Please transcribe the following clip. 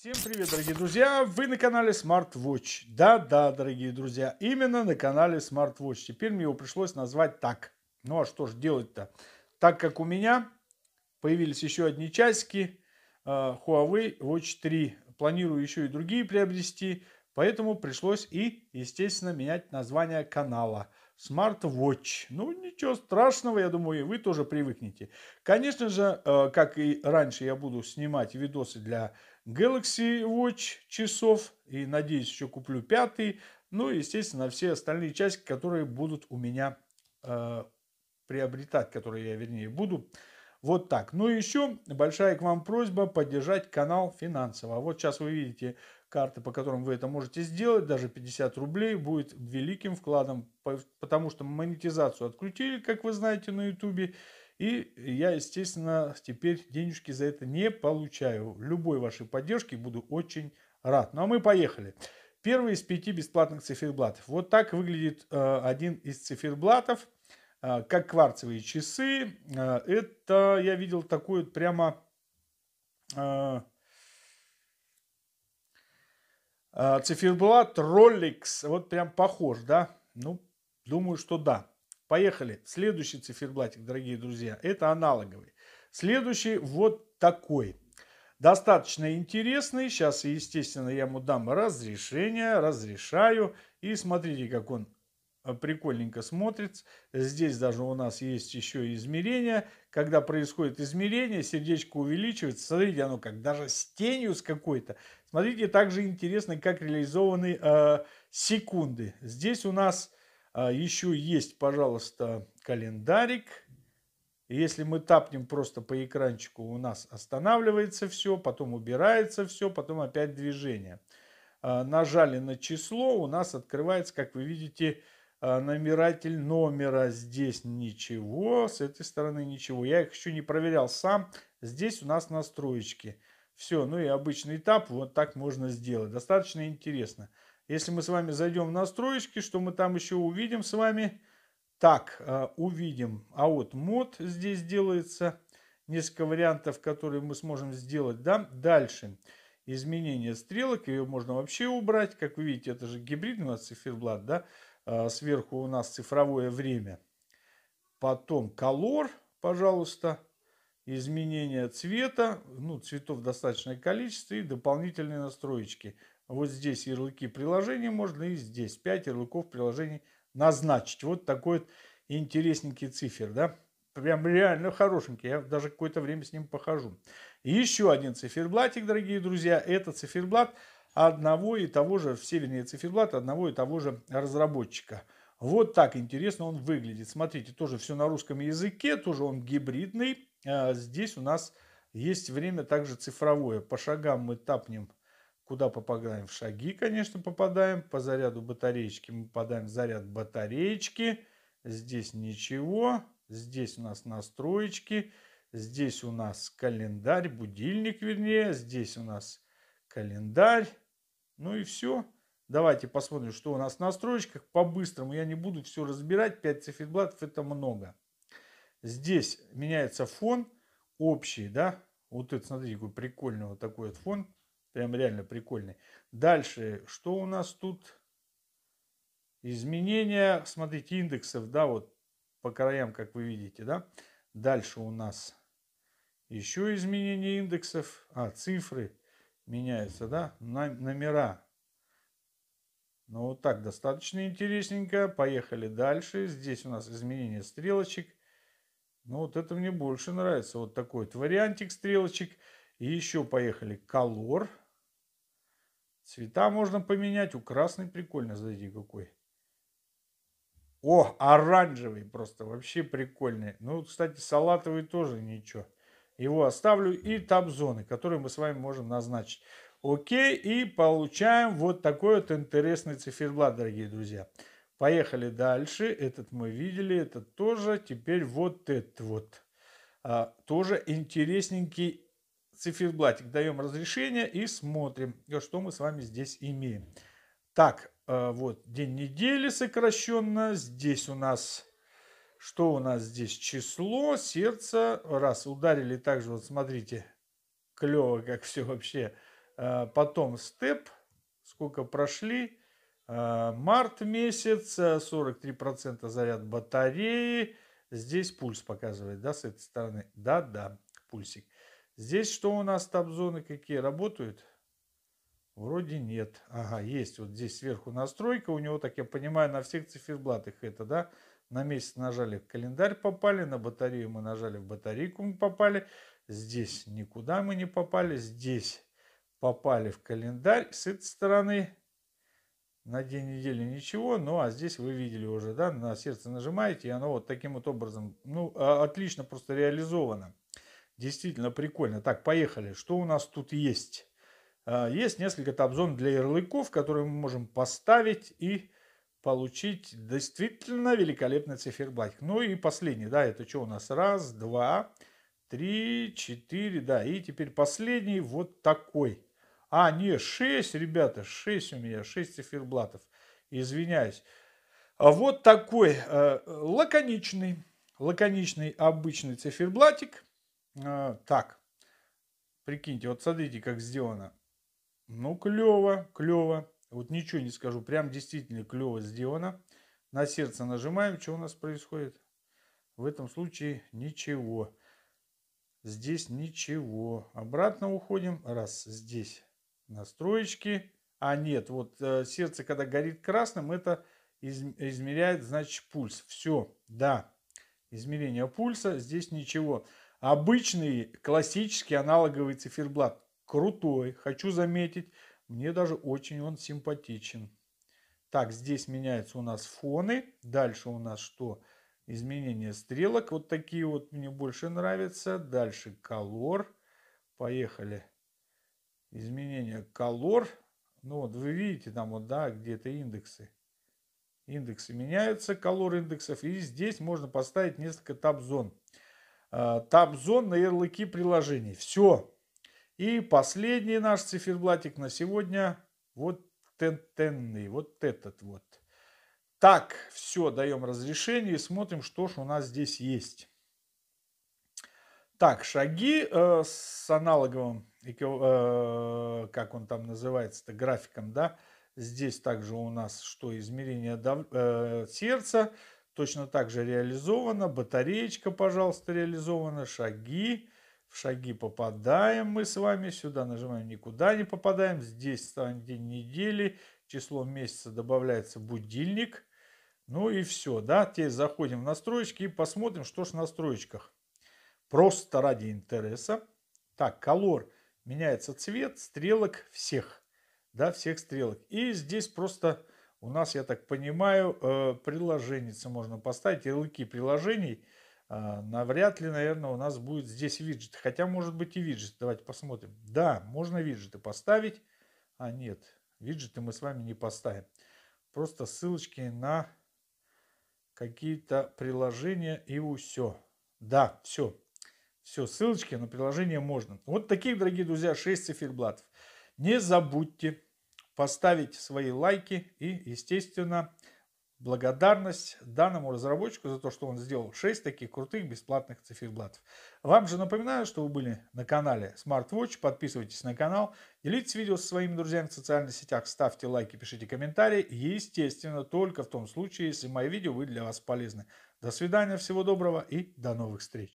Всем привет, дорогие друзья! Вы на канале SmartWatch. Да-да, дорогие друзья, именно на канале SmartWatch. Теперь мне его пришлось назвать так. Ну а что же делать-то? Так как у меня появились еще одни часики э, Huawei Watch 3. Планирую еще и другие приобрести, поэтому пришлось и, естественно, менять название канала – Smartwatch. Ну, ничего страшного, я думаю, и вы тоже привыкнете. Конечно же, э, как и раньше, я буду снимать видосы для Galaxy Watch часов. И, надеюсь, еще куплю пятый. Ну и, естественно, все остальные части, которые будут у меня э, приобретать, которые я, вернее, буду вот так. Ну и еще большая к вам просьба поддержать канал финансово. А вот сейчас вы видите карты, по которым вы это можете сделать, даже 50 рублей будет великим вкладом, потому что монетизацию отключили, как вы знаете, на ютубе, и я, естественно, теперь денежки за это не получаю. Любой вашей поддержки буду очень рад. Ну а мы поехали. Первый из пяти бесплатных циферблатов. Вот так выглядит э, один из циферблатов – а, как кварцевые часы. А, это я видел такую прямо а, циферблат Rolex. Вот прям похож, да? Ну, думаю, что да. Поехали. Следующий циферблатик, дорогие друзья, это аналоговый. Следующий вот такой. Достаточно интересный. Сейчас, естественно, я ему дам разрешение, разрешаю. И смотрите, как он Э, прикольненько смотрится. Здесь даже у нас есть еще измерение. Когда происходит измерение, сердечко увеличивается. Смотрите, оно как даже с тенью с какой-то. Смотрите, также интересно, как реализованы э, секунды. Здесь у нас э, еще есть, пожалуйста, календарик. Если мы тапнем просто по экранчику, у нас останавливается все, потом убирается все, потом опять движение. Э, нажали на число, у нас открывается, как вы видите, Э, номератель номера. Здесь ничего, с этой стороны ничего. Я их еще не проверял сам. Здесь у нас настроечки. Все, ну и обычный этап вот так можно сделать. Достаточно интересно. Если мы с вами зайдем в настроечки, что мы там еще увидим с вами? Так, э, увидим. А вот мод здесь делается. Несколько вариантов, которые мы сможем сделать. Да? Дальше. Изменение стрелок. Ее можно вообще убрать. Как вы видите, это же гибридный у нас циферблат. Да? А, сверху у нас цифровое время. Потом колор, пожалуйста. Изменение цвета. Ну, цветов достаточное количество. И дополнительные настроечки. Вот здесь ярлыки приложений можно. И здесь 5 ярлыков приложений назначить. Вот такой вот интересненький цифер, да. Прям реально хорошенький. Я даже какое-то время с ним похожу. И еще один циферблатик, дорогие друзья. Это циферблат одного и того же, в севернее циферблата, одного и того же разработчика. Вот так интересно он выглядит. Смотрите, тоже все на русском языке, тоже он гибридный. А, здесь у нас есть время также цифровое. По шагам мы тапнем, куда попадаем. В шаги, конечно, попадаем. По заряду батареечки мы попадаем в заряд батареечки. Здесь ничего. Здесь у нас настроечки. Здесь у нас календарь, будильник вернее. Здесь у нас календарь. Ну и все. Давайте посмотрим, что у нас в настройках. По-быстрому я не буду все разбирать. 5 циферблатов это много. Здесь меняется фон общий, да. Вот это, смотрите, какой прикольный вот такой вот фон. Прям реально прикольный. Дальше, что у нас тут? Изменения, смотрите, индексов, да, вот по краям, как вы видите, да. Дальше у нас еще изменения индексов, а, цифры меняется, да, номера. Ну вот так достаточно интересненько. Поехали дальше. Здесь у нас изменение стрелочек. Ну вот это мне больше нравится. Вот такой вот вариантик стрелочек. И еще поехали колор. Цвета можно поменять. У красный прикольно, зайди какой. О, оранжевый просто вообще прикольный. Ну, кстати, салатовый тоже ничего его оставлю, и таб-зоны, которые мы с вами можем назначить. Окей, и получаем вот такой вот интересный циферблат, дорогие друзья. Поехали дальше. Этот мы видели, этот тоже. Теперь вот этот вот. А, тоже интересненький циферблатик. Даем разрешение и смотрим, что мы с вами здесь имеем. Так, а, вот день недели сокращенно. Здесь у нас что у нас здесь? Число, сердце. Раз, ударили также, вот смотрите, клево, как все вообще. Э, потом степ, сколько прошли. Э, март месяц, 43% э, заряд батареи. Здесь пульс показывает, да, с этой стороны? Да, да, пульсик. Здесь что у нас, таб-зоны какие работают? Вроде нет. Ага, есть. Вот здесь сверху настройка. У него, так я понимаю, на всех циферблатах это, да? на месяц нажали в календарь попали, на батарею мы нажали в батарейку мы попали, здесь никуда мы не попали, здесь попали в календарь с этой стороны на день недели ничего, ну а здесь вы видели уже, да, на сердце нажимаете, и оно вот таким вот образом, ну, а, отлично просто реализовано. Действительно прикольно. Так, поехали. Что у нас тут есть? А, есть несколько табзон для ярлыков, которые мы можем поставить и получить действительно великолепный циферблат. Ну и последний, да, это что у нас? Раз, два, три, четыре, да. И теперь последний вот такой. А, не, шесть, ребята, шесть у меня, шесть циферблатов. Извиняюсь. А вот такой э, лаконичный, лаконичный обычный циферблатик. Э, так, прикиньте, вот смотрите, как сделано. Ну, клево, клево. Вот ничего не скажу. Прям действительно клево сделано. На сердце нажимаем. Что у нас происходит? В этом случае ничего. Здесь ничего. Обратно уходим. Раз. Здесь настроечки. А нет, вот э, сердце, когда горит красным, это из, измеряет, значит, пульс. Все, да. Измерение пульса. Здесь ничего. Обычный классический аналоговый циферблат. Крутой, хочу заметить. Мне даже очень он симпатичен. Так, здесь меняются у нас фоны. Дальше у нас что? Изменение стрелок. Вот такие вот мне больше нравятся. Дальше колор. Поехали. Изменение колор. Ну вот вы видите там вот, да, где-то индексы. Индексы меняются, колор индексов. И здесь можно поставить несколько таб-зон. А, таб-зон на ярлыки приложений. Все. И последний наш циферблатик на сегодня вот тентенный, вот этот вот. Так, все, даем разрешение и смотрим, что ж у нас здесь есть. Так, шаги э, с аналоговым, э, как он там называется-то, графиком, да. Здесь также у нас что, измерение дав, э, сердца, точно так же реализовано. Батареечка, пожалуйста, реализована, шаги. Шаги в шаги попадаем мы с вами, сюда нажимаем никуда не попадаем, здесь станет день недели, число месяца добавляется будильник, ну и все, да, теперь заходим в настройки и посмотрим, что ж в настройках. Просто ради интереса. Так, колор меняется цвет стрелок всех, да, всех стрелок. И здесь просто у нас, я так понимаю, э, приложение можно поставить, ярлыки приложений – а, навряд ли, наверное, у нас будет здесь виджет. Хотя, может быть, и виджет. Давайте посмотрим. Да, можно виджеты поставить. А нет, виджеты мы с вами не поставим. Просто ссылочки на какие-то приложения и все. Да, все. Все, ссылочки на приложение можно. Вот таких, дорогие друзья, 6 циферблатов. Не забудьте поставить свои лайки и, естественно, благодарность данному разработчику за то, что он сделал 6 таких крутых бесплатных циферблатов. Вам же напоминаю, что вы были на канале SmartWatch. Подписывайтесь на канал, делитесь видео со своими друзьями в социальных сетях, ставьте лайки, пишите комментарии. Естественно, только в том случае, если мои видео вы для вас полезны. До свидания, всего доброго и до новых встреч.